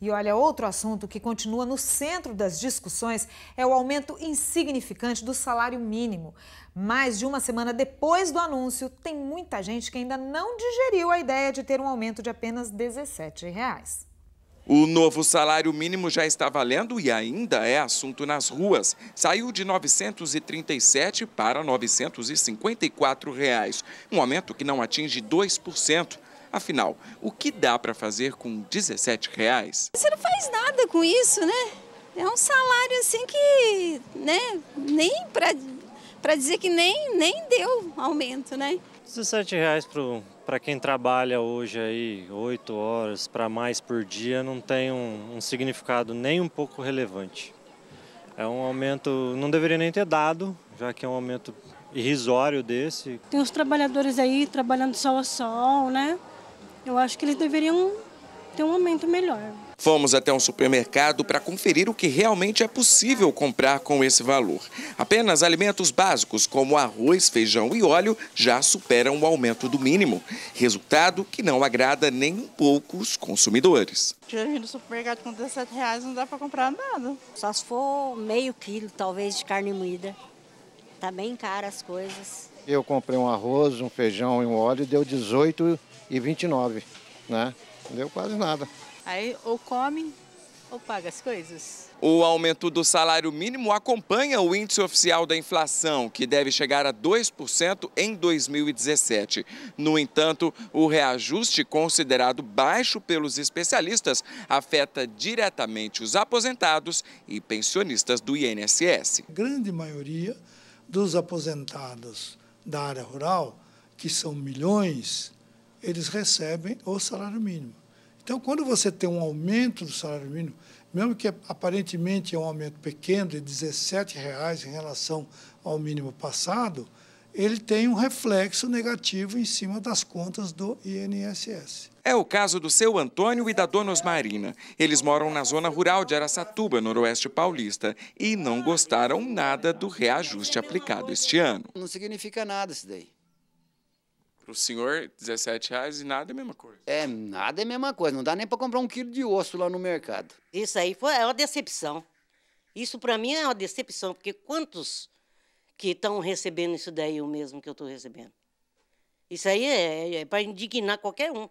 E olha, outro assunto que continua no centro das discussões é o aumento insignificante do salário mínimo. Mais de uma semana depois do anúncio, tem muita gente que ainda não digeriu a ideia de ter um aumento de apenas R$ 17. O novo salário mínimo já está valendo e ainda é assunto nas ruas. Saiu de 937 para 954 reais, um aumento que não atinge 2%. Afinal, o que dá para fazer com 17 reais? Você não faz nada com isso, né? É um salário assim que, né, nem para dizer que nem, nem deu aumento, né? 17 reais para quem trabalha hoje aí 8 horas para mais por dia não tem um, um significado nem um pouco relevante. É um aumento, não deveria nem ter dado, já que é um aumento irrisório desse. Tem os trabalhadores aí trabalhando sol a sol, né? Eu acho que eles deveriam ter um aumento melhor. Fomos até um supermercado para conferir o que realmente é possível comprar com esse valor. Apenas alimentos básicos como arroz, feijão e óleo já superam o aumento do mínimo. Resultado que não agrada nem um pouco os consumidores. Hoje no supermercado com 17 reais não dá para comprar nada. Só se for meio quilo, talvez, de carne moída. Está bem cara as coisas. Eu comprei um arroz, um feijão e um óleo, deu 18 e 29, né? Deu quase nada. Aí ou come ou paga as coisas. O aumento do salário mínimo acompanha o índice oficial da inflação, que deve chegar a 2% em 2017. No entanto, o reajuste, considerado baixo pelos especialistas, afeta diretamente os aposentados e pensionistas do INSS. A grande maioria dos aposentados da área rural, que são milhões, eles recebem o salário mínimo. Então, quando você tem um aumento do salário mínimo, mesmo que aparentemente é um aumento pequeno de R$ reais em relação ao mínimo passado, ele tem um reflexo negativo em cima das contas do INSS. É o caso do seu Antônio e da dona Osmarina. Eles moram na zona rural de Araçatuba, noroeste paulista, e não gostaram nada do reajuste aplicado este ano. Não significa nada isso daí. Para o senhor, 17 reais e nada é a mesma coisa. É, nada é a mesma coisa. Não dá nem para comprar um quilo de osso lá no mercado. Isso aí foi, é uma decepção. Isso para mim é uma decepção, porque quantos que estão recebendo isso daí, o mesmo que eu estou recebendo. Isso aí é, é, é para indignar qualquer um.